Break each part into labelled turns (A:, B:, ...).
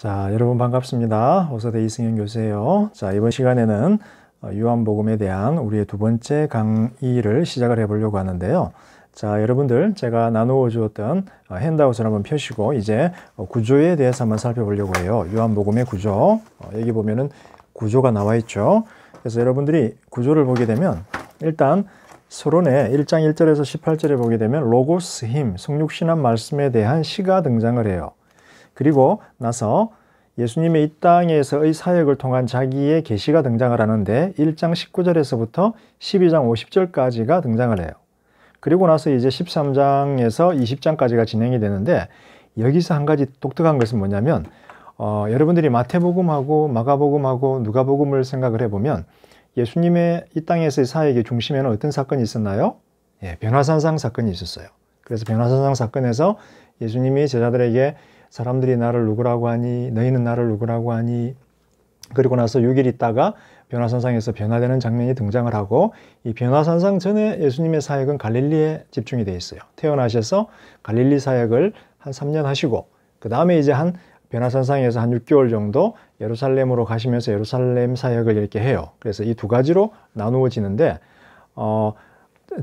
A: 자, 여러분 반갑습니다. 오사대 이승현 교수예요. 자, 이번 시간에는 요한복음에 어, 대한 우리의 두 번째 강의를 시작을 해보려고 하는데요. 자, 여러분들 제가 나누어 주었던 어, 핸드아웃을 한번 펴시고 이제 어, 구조에 대해서 한번 살펴보려고 해요. 요한복음의 구조. 여기 보면은 구조가 나와 있죠. 그래서 여러분들이 구조를 보게 되면 일단 서론에 1장 1절에서 18절에 보게 되면 로고스 힘, 성육신한 말씀에 대한 시가 등장을 해요. 그리고 나서 예수님의 이 땅에서의 사역을 통한 자기의 계시가 등장을 하는데 1장 19절에서부터 12장 50절까지가 등장을 해요. 그리고 나서 이제 13장에서 20장까지가 진행이 되는데 여기서 한 가지 독특한 것은 뭐냐면 어, 여러분들이 마태복음하고 마가복음하고 누가복음을 생각을 해보면 예수님의 이 땅에서의 사역의 중심에는 어떤 사건이 있었나요? 예, 변화산상 사건이 있었어요. 그래서 변화산상 사건에서 예수님이 제자들에게 사람들이 나를 누구라고 하니 너희는 나를 누구라고 하니 그리고 나서 6일 있다가 변화선상에서 변화되는 장면이 등장을 하고 이 변화선상 전에 예수님의 사역은 갈릴리에 집중이 되어 있어요. 태어나셔서 갈릴리 사역을 한 3년 하시고 그 다음에 이제 한 변화선상에서 한 6개월 정도 예루살렘으로 가시면서 예루살렘 사역을 이렇게 해요. 그래서 이 두 가지로 나누어지는데 어,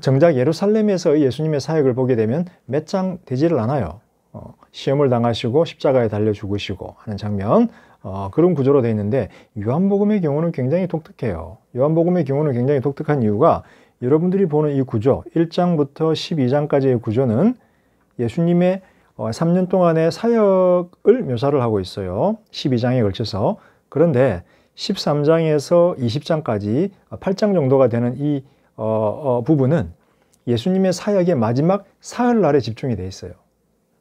A: 정작 예루살렘에서 예수님의 사역을 보게 되면 몇 장 되지를 않아요. 어, 시험을 당하시고 십자가에 달려 죽으시고 하는 장면 어, 그런 구조로 되어 있는데 요한복음의 경우는 굉장히 독특해요. 요한복음의 경우는 굉장히 독특한 이유가 여러분들이 보는 이 구조 1장부터 12장까지의 구조는 예수님의 3년 어, 동안의 사역을 묘사를 하고 있어요. 12장에 걸쳐서. 그런데 13장에서 20장까지 8장 어, 정도가 되는 이 어, 어, 부분은 예수님의 사역의 마지막 사흘 날에 집중이 돼 있어요.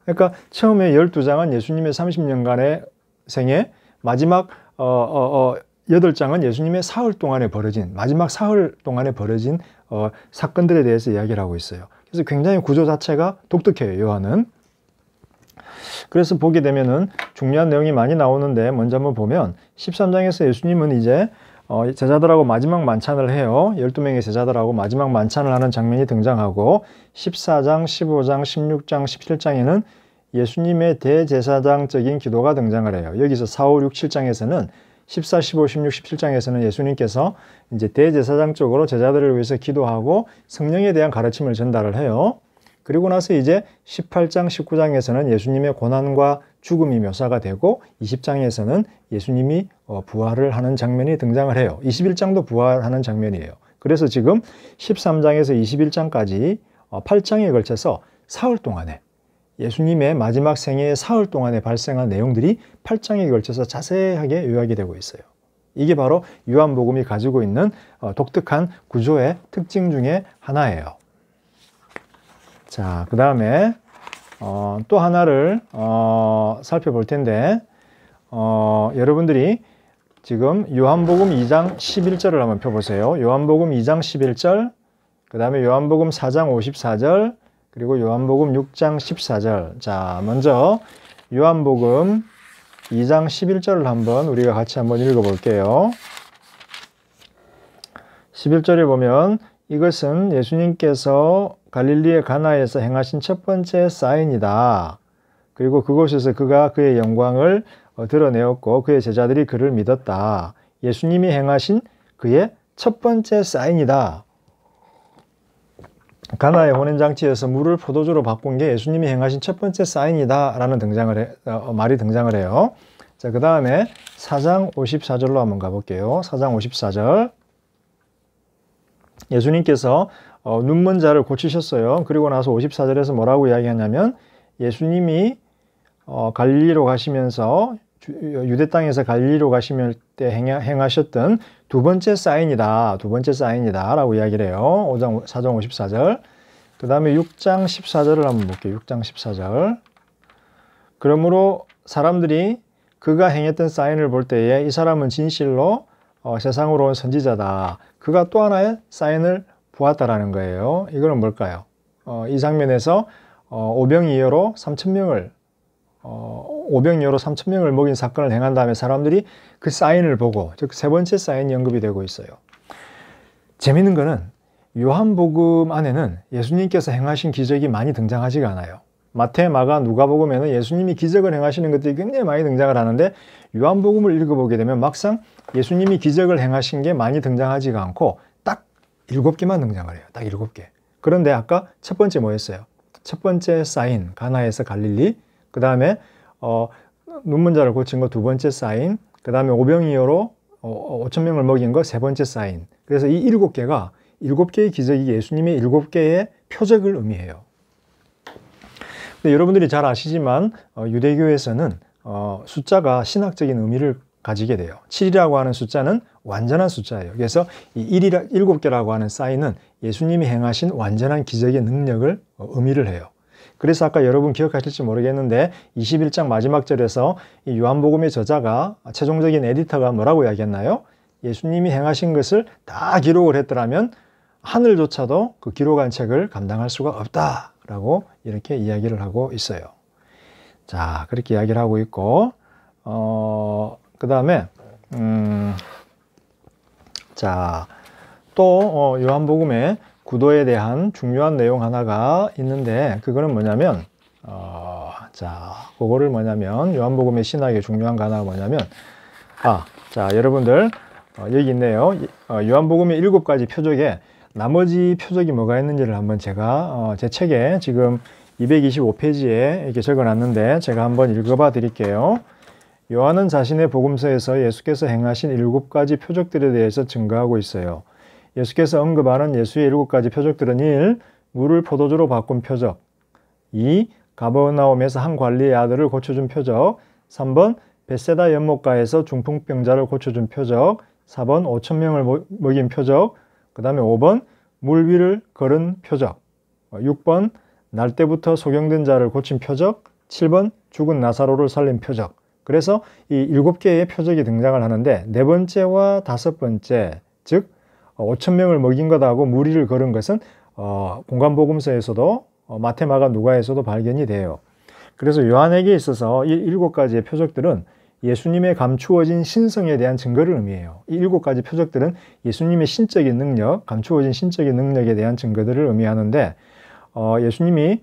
A: 그러니까 처음에 12장은 예수님의 30년간의 생애, 마지막 어, 어, 어, 8장은 예수님의 사흘 동안에 벌어진, 마지막 사흘 동안에 벌어진 어, 사건들에 대해서 이야기를 하고 있어요. 그래서 굉장히 구조 자체가 독특해요, 요한은. 그래서 보게 되면은 중요한 내용이 많이 나오는데 먼저 한번 보면 13장에서 예수님은 이제 어, 제자들하고 마지막 만찬을 해요. 12명의 제자들하고 마지막 만찬을 하는 장면이 등장하고 14장, 15장, 16장, 17장에는 예수님의 대제사장적인 기도가 등장을 해요. 여기서 4, 5, 6, 7장에서는 14, 15, 16, 17장에서는 예수님께서 이제 대제사장적으로 제자들을 위해서 기도하고 성령에 대한 가르침을 전달을 해요. 그리고 나서 이제 18장, 19장에서는 예수님의 고난과 죽음이 묘사가 되고 20장에서는 예수님이 어, 부활을 하는 장면이 등장을 해요. 21장도 부활하는 장면이에요. 그래서 지금 13장에서 21장까지 8장에 어, 걸쳐서 사흘 동안에 예수님의 마지막 생애 사흘 동안에 발생한 내용들이 8장에 걸쳐서 자세하게 요약이 되고 있어요. 이게 바로 요한복음이 가지고 있는 어, 독특한 구조의 특징 중에 하나예요. 자, 그 다음에 어, 또 하나를 어, 살펴볼 텐데 어, 여러분들이 지금 요한복음 2장 11절을 한번 펴보세요. 요한복음 2장 11절, 그 다음에 요한복음 4장 54절, 그리고 요한복음 6장 14절. 자, 먼저 요한복음 2장 11절을 한번 우리가 같이 한번 읽어볼게요. 11절에 보면 이것은 예수님께서 갈릴리의 가나에서 행하신 첫 번째 사인이다. 그리고 그곳에서 그가 그의 영광을 어, 드러내었고 그의 제자들이 그를 믿었다. 예수님이 행하신 그의 첫 번째 사인이다. 가나의 혼인장치에서 물을 포도주로 바꾼 게 예수님이 행하신 첫 번째 사인이다 라는 등장을 해, 어, 어 말이 등장을 해요. 자, 그 다음에 4장 54절로 한번 가볼게요. 4장 54절. 예수님께서 어, 눈먼 자를 고치셨어요. 그리고 나서 54절에서 뭐라고 이야기하냐면 예수님이 어, 갈리로 가시면서 어, 유대 땅에서 갈리로 가시면 때 행하셨던 두 번째 사인이다. 두 번째 사인이다. 라고 이야기를 해요. 5장 4장 54절. 그 다음에 6장 14절을 한번 볼게요. 6장 14절. 그러므로 사람들이 그가 행했던 사인을 볼 때에 이 사람은 진실로 어, 세상으로 온 선지자다. 그가 또 하나의 사인을 보았다라는 거예요. 이거는 뭘까요? 어, 이 장면에서 어, 오병이어로 3천명을 어, 5 0 0여로 3,000명을 먹인 사건을 행한 다음에 사람들이 그 사인을 보고 즉 세 번째 사인 언급이 되고 있어요. 재밌는 거는 요한복음 안에는 예수님께서 행하신 기적이 많이 등장하지가 않아요. 마테 마가, 누가복음에는 예수님이 기적을 행하시는 것들이 굉장히 많이 등장을 하는데 요한복음을 읽어보게 되면 막상 예수님이 기적을 행하신 게 많이 등장하지가 않고 딱 일곱 개만 등장을 해요. 딱 일곱 개. 그런데 아까 첫 번째 뭐였어요? 첫 번째 사인 가나에서 갈릴리 그 다음에 어, 눈문자를 고친 거 두 번째 사인, 그 다음에 오병이어로 어, 5천 어, 명을 먹인 거 세 번째 사인. 그래서 이 일곱 개가 일곱 개의 기적이 예수님의 일곱 개의 표적을 의미해요. 근데 여러분들이 잘 아시지만 어, 유대교에서는 어, 숫자가 신학적인 의미를 가지게 돼요. 7이라고 하는 숫자는 완전한 숫자예요. 그래서 이 1이라, 7개라고 하는 사인은 예수님이 행하신 완전한 기적의 능력을 어, 의미를 해요. 그래서 아까 여러분 기억하실지 모르겠는데 21장 마지막 절에서 이 요한복음의 저자가 최종적인 에디터가 뭐라고 이야기했나요? 예수님이 행하신 것을 다 기록을 했더라면 하늘조차도 그 기록한 책을 감당할 수가 없다라고 이렇게 이야기를 하고 있어요. 자 그렇게 이야기를 하고 있고 어, 그 다음에 음, 자또 어, 요한복음에 구도에 대한 중요한 내용 하나가 있는데 그거는 뭐냐면 어, 자 그거를 뭐냐면 요한복음의 신학의 중요한 거 하나가 뭐냐면 아 자 여러분들 어, 여기 있네요 어, 요한복음의 일곱 가지 표적에 나머지 표적이 뭐가 있는지를 한번 제가 어, 제 책에 지금 225페이지에 이렇게 적어놨는데 제가 한번 읽어봐 드릴게요. 요한은 자신의 복음서에서 예수께서 행하신 일곱 가지 표적들에 대해서 증거하고 있어요. 예수께서 언급하는 예수의 일곱 가지 표적들은 1. 물을 포도주로 바꾼 표적 2. 가버나움에서 한 관리의 아들을 고쳐준 표적 3번 베세다 연못가에서 중풍병자를 고쳐준 표적 4번 5천명을 먹인 표적 그 다음에 5번 물 위를 걸은 표적 6번 날 때부터 소경된 자를 고친 표적 7번 죽은 나사로를 살린 표적 그래서 이 7개의 표적이 등장을 하는데 네 번째와 다섯 번째 즉 5천 어, 명을 먹인 것하고 무리를 걸은 것은 어, 공간보음서에서도 어, 마테마가 누가에서도 발견이 돼요. 그래서 요한에게 있어서 이 일곱 가지의 표적들은 예수님의 감추어진 신성에 대한 증거를 의미해요. 이 일곱 가지 표적들은 예수님의 신적인 능력, 감추어진 신적인 능력에 대한 증거들을 의미하는데 어, 예수님이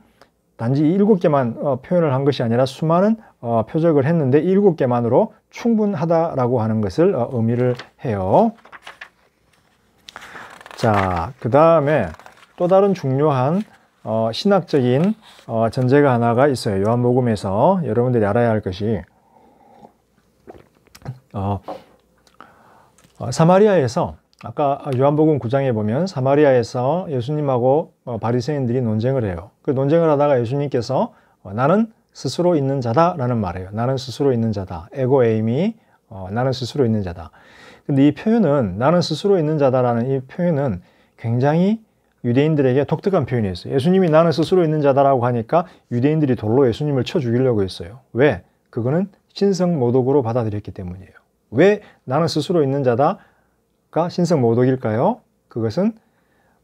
A: 단지 일곱 개만 어, 표현을 한 것이 아니라 수많은 어, 표적을 했는데 일곱 개만으로 충분하다라고 하는 것을 어, 의미를 해요. 자, 그 다음에 또 다른 중요한 어, 신학적인 어, 전제가 하나가 있어요. 요한복음에서 여러분들이 알아야 할 것이 어, 어 사마리아에서 아까 요한복음 9장에 보면 사마리아에서 예수님하고 어, 바리새인들이 논쟁을 해요. 그 논쟁을 하다가 예수님께서 어, 나는 스스로 있는 자다라는 말이요 나는 스스로 있는 자다. 에고 에이미 나는 스스로 있는 자다. 근데 이 표현은 나는 스스로 있는 자다라는 이 표현은 굉장히 유대인들에게 독특한 표현이었어요. 예수님이 나는 스스로 있는 자다라고 하니까 유대인들이 돌로 예수님을 쳐 죽이려고 했어요. 왜? 그거는 신성 모독으로 받아들였기 때문이에요. 왜 나는 스스로 있는 자다가 신성 모독일까요? 그것은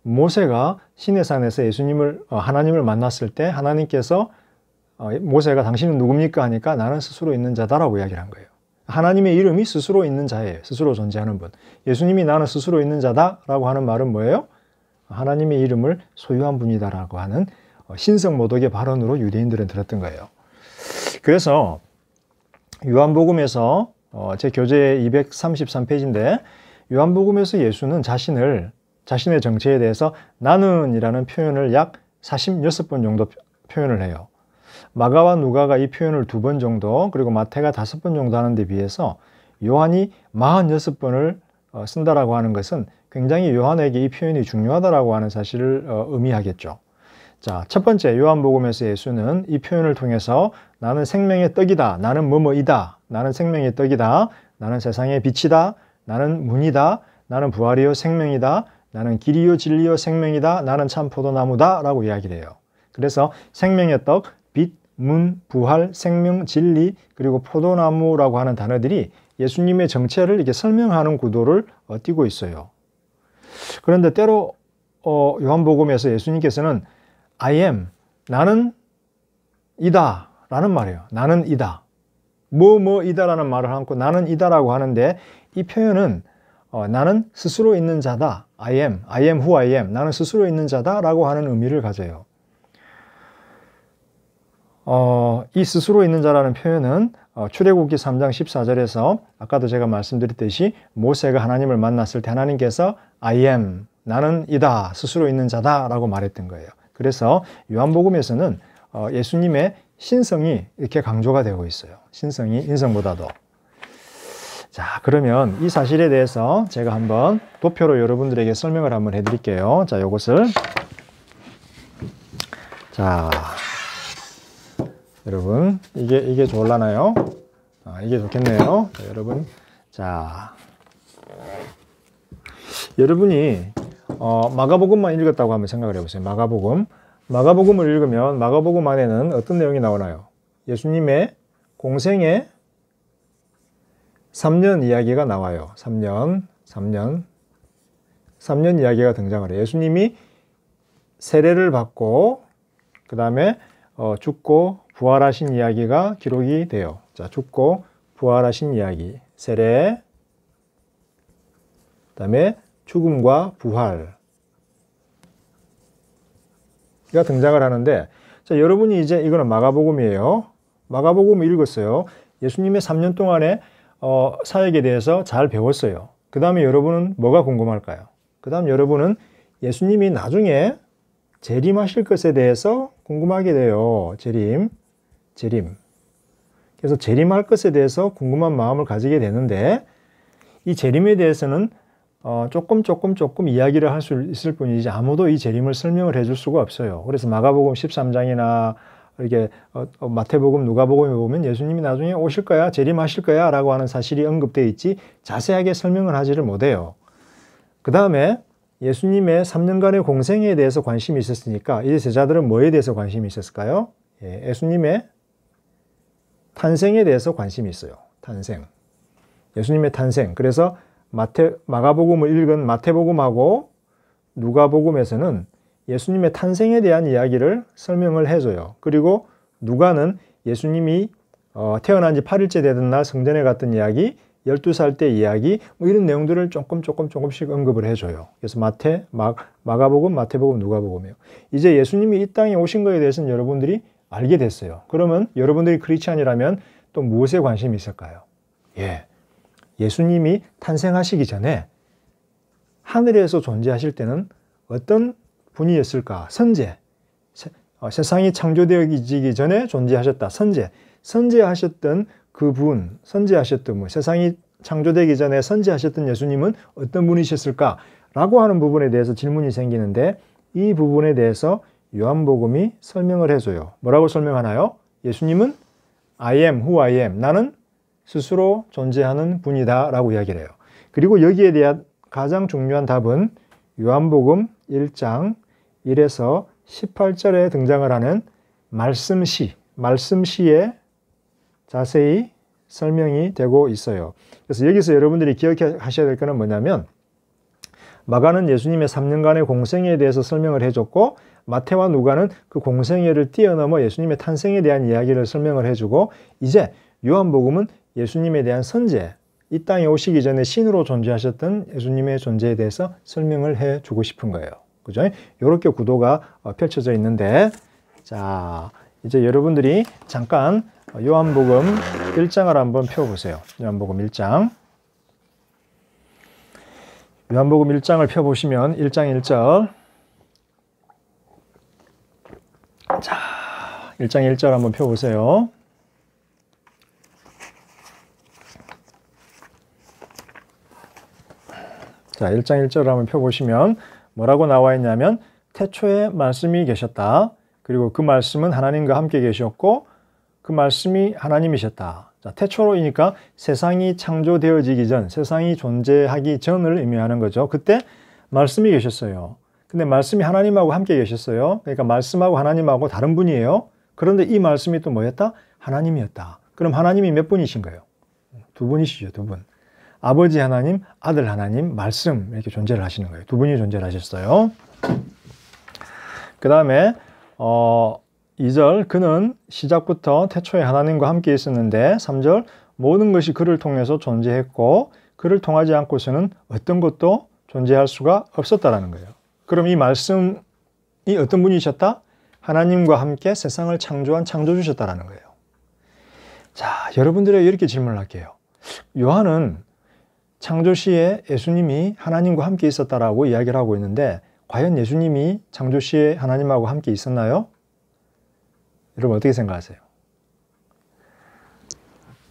A: 모세가 신의 산에서 예수님을 어, 하나님을 만났을 때 하나님께서 어, 모세가 당신은 누굽니까 하니까 나는 스스로 있는 자다라고 이야기를 한 거예요. 하나님의 이름이 스스로 있는 자예요. 스스로 존재하는 분. 예수님이 나는 스스로 있는 자다라고 하는 말은 뭐예요? 하나님의 이름을 소유한 분이다라고 하는 어, 신성 모독의 발언으로 유대인들은 들었던 거예요. 그래서 요한복음에서 어, 제 교재 233페이지인데 요한복음에서 예수는 자신을 자신의 정체에 대해서 나는이라는 표현을 약 46번 정도 표현을 해요. 마가와 누가가 이 표현을 두 번 정도 그리고 마태가 다섯 번 정도 하는 데 비해서 요한이 46번을 어, 쓴다라고 하는 것은 굉장히 요한에게 이 표현이 중요하다라고 하는 사실을 어, 의미하겠죠. 자, 첫 번째 요한복음에서 예수는 이 표현을 통해서 나는 생명의 떡이다. 나는 뭐뭐이다. 나는 생명의 떡이다. 나는 세상의 빛이다. 나는 문이다. 나는 부활이요 생명이다. 나는 길이요 진리요 생명이다. 나는 참 포도나무다. 라고 이야기를 해요. 그래서 생명의 떡, 문, 부활, 생명, 진리, 그리고 포도나무라고 하는 단어들이 예수님의 정체를 이렇게 설명하는 구도를 어, 띄고 있어요. 그런데 때로 어, 요한복음에서 예수님께서는 I am, 나는 이다 라는 말이에요. 나는 이다. 뭐, 뭐, 이다라는 말을 하고 나는 이다라고 하는데 이 표현은 어, 나는 스스로 있는 자다. I am, I am who I am. 나는 스스로 있는 자다. 라고 하는 의미를 가져요. 어, 이 스스로 있는 자라는 표현은 어, 출애굽기 3장 14절에서 아까도 제가 말씀드렸듯이 모세가 하나님을 만났을 때 하나님께서 I am 나는 이다 스스로 있는 자다라고 말했던 거예요. 그래서 요한복음에서는 어, 예수님의 신성이 이렇게 강조가 되고 있어요. 신성이 인성보다도. 자, 그러면 이 사실에 대해서 제가 한번 도표로 여러분들에게 설명을 한번 해드릴게요. 자, 요것을. 자. 여러분 이게 이게 좋을라나요? 아, 이게 좋겠네요. 자, 여러분 자 여러분이 어, 마가복음만 읽었다고 한번 생각을 해보세요. 마가복음 마가복음을 읽으면 마가복음 안에는 어떤 내용이 나오나요? 예수님의 공생의 3년 이야기가 나와요. 3년 3년 3년 이야기가 등장을 해요. 예수님이 세례를 받고 그 다음에 어, 죽고 부활하신 이야기가 기록이 돼요. 자, 죽고 부활하신 이야기, 세례, 그 다음에 죽음과 부활, 가 등장을 하는데 자 여러분이 이제 이거는 마가복음이에요. 마가복음 읽었어요. 예수님의 3년 동안의 어, 사역에 대해서 잘 배웠어요. 그 다음에 여러분은 뭐가 궁금할까요? 그 다음 여러분은 예수님이 나중에 재림하실 것에 대해서 궁금하게 돼요. 재림. 재림. 그래서 재림할 것에 대해서 궁금한 마음을 가지게 되는데 이 재림에 대해서는 어, 조금 조금 조금 이야기를 할 수 있을 뿐이지 아무도 이 재림을 설명을 해줄 수가 없어요. 그래서 마가복음 13장이나 이렇게 어, 어, 마태복음, 누가복음에 보면 예수님이 나중에 오실 거야, 재림하실 거야라고 하는 사실이 언급되어 있지 자세하게 설명을 하지를 못해요. 그 다음에 예수님의 3년간의 공생에 대해서 관심이 있었으니까 이 제자들은 뭐에 대해서 관심이 있었을까요? 예, 예수님의 탄생에 대해서 관심이 있어요. 탄생. 예수님의 탄생. 그래서 마태, 마가복음을 읽은 마태복음하고 누가복음에서는 예수님의 탄생에 대한 이야기를 설명을 해줘요. 그리고 누가는 예수님이 어, 태어난 지 8일째 되던 날 성전에 갔던 이야기, 12살 때 이야기, 뭐 이런 내용들을 조금 조금 조금씩 언급을 해줘요. 그래서 마태, 마, 마가복음, 마태복음, 누가복음이요 이제 예수님이 이 땅에 오신 것에 대해서는 여러분들이 알게 됐어요. 그러면 여러분들이 크리스찬이라면 또 무엇에 관심이 있을까요? 예. 예수님이 탄생하시기 전에 하늘에서 존재하실 때는 어떤 분이었을까? 선제. 세, 어, 상이 창조되어지기 전에 존재하셨다. 선제. 선제하셨던 그분, 선제하셨던 분, 세상이 창조되기 전에 선제하셨던 예수님은 어떤 분이셨을까? 라고 하는 부분에 대해서 질문이 생기는데 이 부분에 대해서 요한복음이 설명을 해줘요. 뭐라고 설명하나요? 예수님은 I am who I am. 나는 스스로 존재하는 분이다 라고 이야기를 해요. 그리고 여기에 대한 가장 중요한 답은 요한복음 1장 1에서 18절에 등장을 하는 말씀시, 말씀시에 자세히 설명이 되고 있어요. 그래서 여기서 여러분들이 기억하셔야 될 것은 뭐냐면 마가는 예수님의 3년간의 공생에 대해서 설명을 해줬고 마태와 누가는 그 공생애를 뛰어넘어 예수님의 탄생에 대한 이야기를 설명을 해주고 이제 요한복음은 예수님에 대한 선제, 이 땅에 오시기 전에 신으로 존재하셨던 예수님의 존재에 대해서 설명을 해주고 싶은 거예요. 그죠? 이렇게 구도가 어, 펼쳐져 있는데 자 이제 여러분들이 잠깐 어, 요한복음 1장을 한번 펴보세요. 요한복음 1장 요한복음 1장을 펴보시면 1장 1절 자 1장 1절 한번 펴보세요. 자 1장 1절 한번 펴보시면 뭐라고 나와 있냐면 태초에 말씀이 계셨다. 그리고 그 말씀은 하나님과 함께 계셨고 그 말씀이 하나님이셨다. 자, 태초로이니까 세상이 창조되어지기 전, 세상이 존재하기 전을 의미하는 거죠. 그때 말씀이 계셨어요. 근데 말씀이 하나님하고 함께 계셨어요. 그러니까 말씀하고 하나님하고 다른 분이에요. 그런데 이 말씀이 또 뭐였다? 하나님이었다. 그럼 하나님이 몇 분이신가요? 두 분이시죠, 두 분. 아버지 하나님, 아들 하나님, 말씀 이렇게 존재를 하시는 거예요. 두 분이 존재를 하셨어요. 그 다음에 어, 2절 그는 시작부터 태초에 하나님과 함께 있었는데 3절 모든 것이 그를 통해서 존재했고 그를 통하지 않고서는 어떤 것도 존재할 수가 없었다라는 거예요. 그럼 이 말씀이 어떤 분이셨다? 하나님과 함께 세상을 창조한 창조주셨다라는 거예요. 자, 여러분들에게 이렇게 질문을 할게요. 요한은 창조 시에 예수님이 하나님과 함께 있었다라고 이야기를 하고 있는데 과연 예수님이 창조 시에 하나님하고 함께 있었나요? 여러분 어떻게 생각하세요?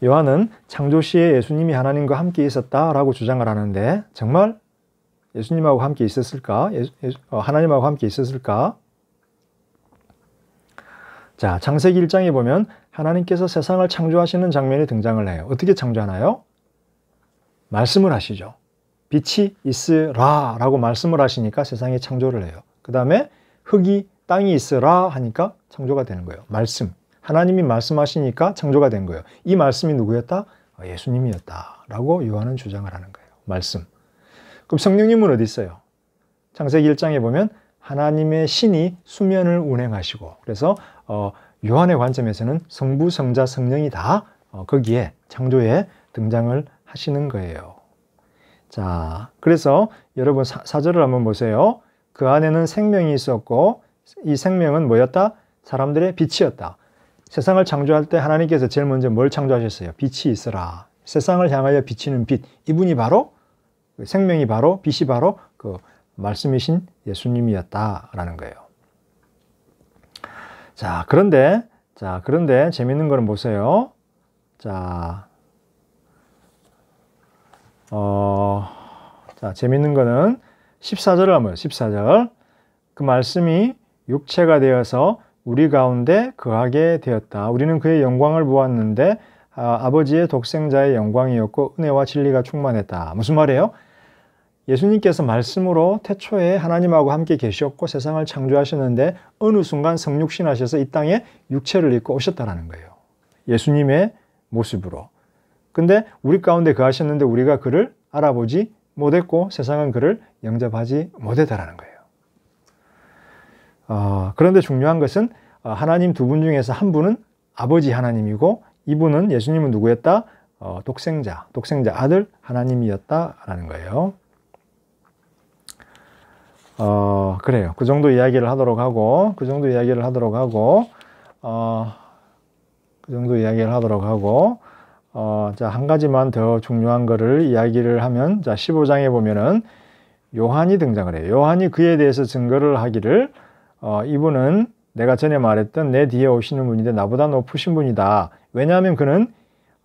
A: 요한은 창조시에 예수님이 하나님과 함께 있었다라고 주장을 하는데 정말 예수님하고 함께 있었을까? 예수, 어, 하나님하고 함께 있었을까? 자, 창세기 1장에 보면 하나님께서 세상을 창조하시는 장면이 등장을 해요. 어떻게 창조하나요? 말씀을 하시죠. 빛이 있으라 라고 말씀을 하시니까 세상이 창조를 해요. 그 다음에 흙이 땅이 있으라 하니까 창조가 되는 거예요. 말씀. 하나님이 말씀하시니까 창조가 된 거예요. 이 말씀이 누구였다? 예수님이었다라고 요한은 주장을 하는 거예요. 말씀. 그럼 성령님은 어디 있어요? 창세기 1장에 보면 하나님의 신이 수면을 운행하시고 그래서 어, 요한의 관점에서는 성부, 성자, 성령이 다 어, 거기에 창조에 등장을 하시는 거예요. 자, 그래서 여러분 사, 절을 한번 보세요. 그 안에는 생명이 있었고 이 생명은 뭐였다? 사람들의 빛이었다. 세상을 창조할 때 하나님께서 제일 먼저 뭘 창조하셨어요? 빛이 있어라. 세상을 향하여 비치는 빛. 이분이 바로 그 생명이 바로 빛이 바로 그 말씀이신 예수님이었다라는 거예요. 자, 그런데 자, 그런데 재밌는 거는 보세요. 자. 어. 자, 재밌는 거는 14절을 한번 14절. 그 말씀이 육체가 되어서 우리 가운데 거하게 되었다. 우리는 그의 영광을 보았는데 아, 버지의 독생자의 영광이었고 은혜와 진리가 충만했다. 무슨 말이에요? 예수님께서 말씀으로 태초에 하나님하고 함께 계셨고 세상을 창조하셨는데 어느 순간 성육신하셔서 이 땅에 육체를 입고 오셨다라는 거예요. 예수님의 모습으로. 근데 우리 가운데 그하셨는데 우리가 그를 알아보지 못했고 세상은 그를 영접하지 못했다라는 거예요. 어, 그런데 중요한 것은 어, 하나님 두 분 중에서 한 분은 아버지 하나님이고 이분은 예수님은 누구였다? 어, 독생자, 독생자 아들 하나님이었다라는 거예요. 어, 그래요. 그 정도 이야기를 하도록 하고, 그 정도 이야기를 하도록 하고, 어, 그 정도 이야기를 하도록 하고, 어, 자, 한 가지만 더 중요한 거를 이야기를 하면, 자, 15장에 보면은 요한이 등장을 해요. 요한이 그에 대해서 증거를 하기를, 어, 이분은 내가 전에 말했던 내 뒤에 오시는 분인데 나보다 높으신 분이다. 왜냐하면 그는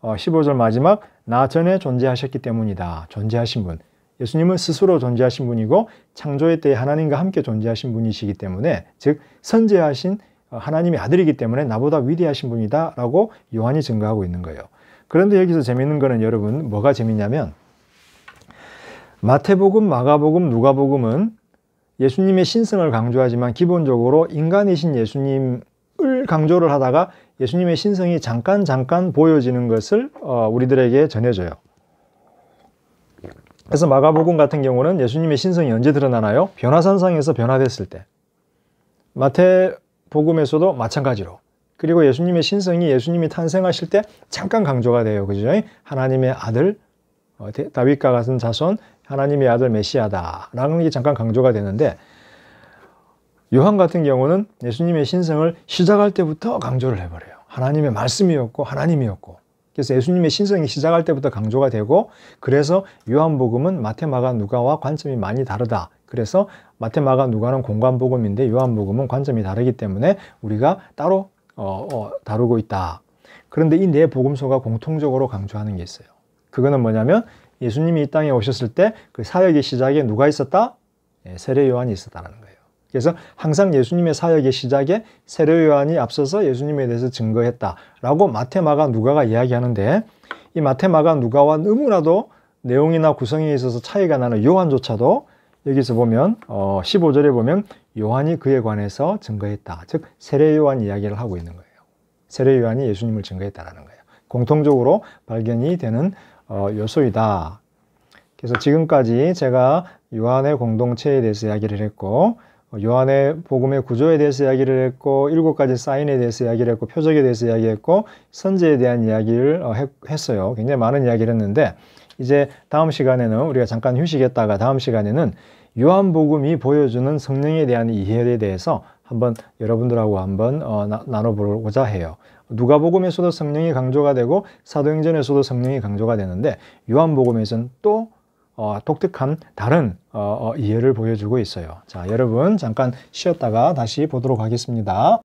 A: 어, 15절 마지막 나 전에 존재하셨기 때문이다. 존재하신 분. 예수님은 스스로 존재하신 분이고 창조의 때에 하나님과 함께 존재하신 분이시기 때문에 즉 선재하신 어, 하나님의 아들이기 때문에 나보다 위대하신 분이다라고 요한이 증거하고 있는 거예요. 그런데 여기서 재밌는 거는 여러분 뭐가 재밌냐면 마태복음, 마가복음, 누가복음은 예수님의 신성을 강조하지만 기본적으로 인간이신 예수님을 강조를 하다가 예수님의 신성이 잠깐 잠깐 보여지는 것을 어, 우리들에게 전해줘요. 그래서 마가복음 같은 경우는 예수님의 신성이 언제 드러나나요? 변화산상에서 변화됐을 때. 마태복음에서도 마찬가지로. 그리고 예수님의 신성이 예수님이 탄생하실 때 잠깐 강조가 돼요. 그죠? 하나님의 아들, 어, 다윗과 같은 자손, 하나님의 아들 메시아다라는 게 잠깐 강조가 되는데 요한 같은 경우는 예수님의 신성을 시작할 때부터 강조를 해버려요. 하나님의 말씀이었고 하나님이었고 그래서 예수님의 신성이 시작할 때부터 강조가 되고 그래서 요한복음은 마테마가 누가와 관점이 많이 다르다. 그래서 마테마가 누가는 공간복음인데 요한복음은 관점이 다르기 때문에 우리가 따로 어, 어, 다루고 있다. 그런데 이 네 복음서가 공통적으로 강조하는 게 있어요. 그거는 뭐냐면 예수님이 이 땅에 오셨을 때 그 사역의 시작에 누가 있었다? 예, 세례 요한이 있었다는 거예요. 그래서 항상 예수님의 사역의 시작에 세례 요한이 앞서서 예수님에 대해서 증거했다라고 마테마가 누가가 이야기하는데 이 마테마가 누가와 너무나도 내용이나 구성에 있어서 차이가 나는 요한조차도 여기서 보면 어, 15절에 보면 요한이 그에 관해서 증거했다. 즉 세례 요한 이야기를 하고 있는 거예요. 세례 요한이 예수님을 증거했다라는 거예요. 공통적으로 발견이 되는 어, 요소이다. 그래서 지금까지 제가 요한의 공동체에 대해서 이야기를 했고 어, 요한의 복음의 구조에 대해서 이야기를 했고 일곱 가지 사인에 대해서 이야기를 했고 표적에 대해서 이야기했고 선제에 대한 이야기를 어, 했어요. 굉장히 많은 이야기를 했는데 이제 다음 시간에는 우리가 잠깐 휴식했다가 다음 시간에는 요한복음이 보여주는 성령에 대한 이해에 대해서 한번 여러분들하고 한번 나눠보고자 해요. 누가복음에서도 성령이 강조가 되고 사도행전에서도 성령이 강조가 되는데 요한복음에서는 또 어, 독특한 다른 어, 어, 이해를 보여주고 있어요. 자, 여러분 잠깐 쉬었다가 다시 보도록 하겠습니다.